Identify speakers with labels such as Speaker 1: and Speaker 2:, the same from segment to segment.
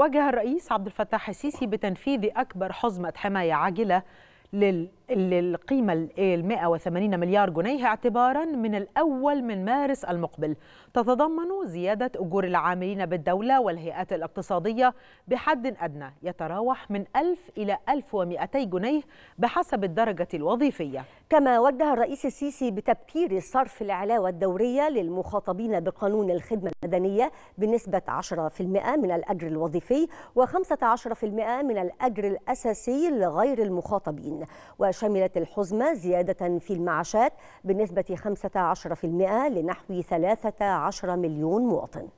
Speaker 1: واجه الرئيس عبد الفتاح السيسي بتنفيذ أكبر حزمة حماية عاجلة لل القيمة ال 180 إيه، مليار جنيه اعتبارا من الأول من مارس المقبل تتضمن زيادة أجور العاملين بالدولة والهيئات الاقتصادية بحد أدنى يتراوح من 1000 إلى 1200 جنيه بحسب الدرجة الوظيفية
Speaker 2: كما وجه الرئيس السيسي بتبكير صرف العلاوة الدورية للمخاطبين بقانون الخدمة المدنية بنسبة 10% من الأجر الوظيفي و15% من الأجر الأساسي لغير المخاطبين وش شملت الحزمة زيادة في المعاشات بنسبة 15% لنحو 13 مليون مواطن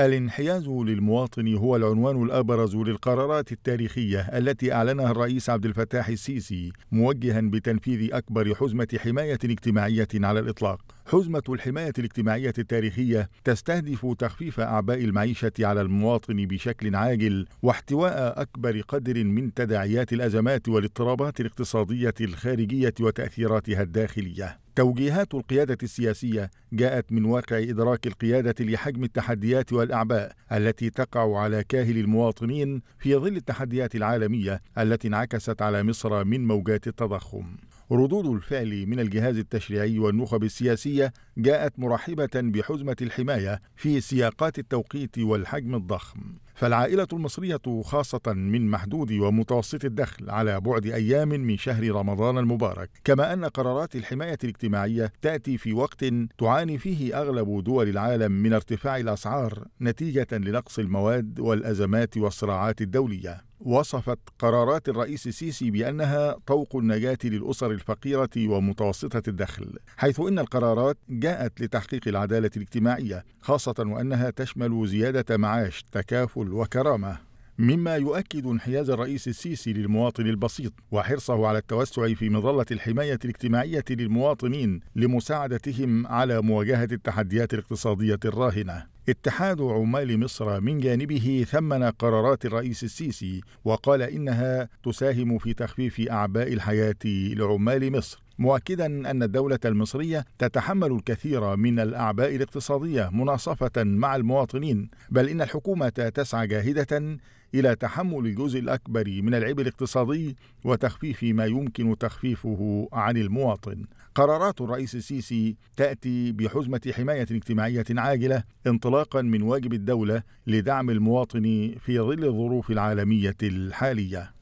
Speaker 3: الانحياز للمواطن هو العنوان الابرز للقرارات التاريخيه التي اعلنها الرئيس عبد الفتاح السيسي موجها بتنفيذ اكبر حزمه حمايه اجتماعيه على الاطلاق حزمة الحماية الاجتماعية التاريخية تستهدف تخفيف أعباء المعيشة على المواطن بشكل عاجل واحتواء أكبر قدر من تداعيات الأزمات والاضطرابات الاقتصادية الخارجية وتأثيراتها الداخلية. توجيهات القيادة السياسية جاءت من واقع إدراك القيادة لحجم التحديات والأعباء التي تقع على كاهل المواطنين في ظل التحديات العالمية التي انعكست على مصر من موجات التضخم. ردود الفعل من الجهاز التشريعي والنخب السياسية جاءت مرحبة بحزمة الحماية في سياقات التوقيت والحجم الضخم فالعائلة المصرية خاصة من محدود ومتوسط الدخل على بعد أيام من شهر رمضان المبارك كما أن قرارات الحماية الاجتماعية تأتي في وقت تعاني فيه أغلب دول العالم من ارتفاع الأسعار نتيجة لنقص المواد والأزمات والصراعات الدولية وصفت قرارات الرئيس السيسي بأنها طوق النجاة للأسر الفقيرة ومتوسطة الدخل، حيث إن القرارات جاءت لتحقيق العدالة الاجتماعية، خاصة وأنها تشمل زيادة معاش، تكافل وكرامة. مما يؤكد انحياز الرئيس السيسي للمواطن البسيط وحرصه على التوسع في مظله الحمايه الاجتماعيه للمواطنين لمساعدتهم على مواجهه التحديات الاقتصاديه الراهنه. اتحاد عمال مصر من جانبه ثمن قرارات الرئيس السيسي وقال انها تساهم في تخفيف اعباء الحياه لعمال مصر مؤكدا أن الدولة المصرية تتحمل الكثير من الأعباء الاقتصادية مناصفة مع المواطنين بل إن الحكومة تسعى جاهدة إلى تحمل الجزء الأكبر من العبء الاقتصادي وتخفيف ما يمكن تخفيفه عن المواطن قرارات الرئيس السيسي تأتي بحزمة حماية اجتماعية عاجلة انطلاقا من واجب الدولة لدعم المواطن في ظل الظروف العالمية الحالية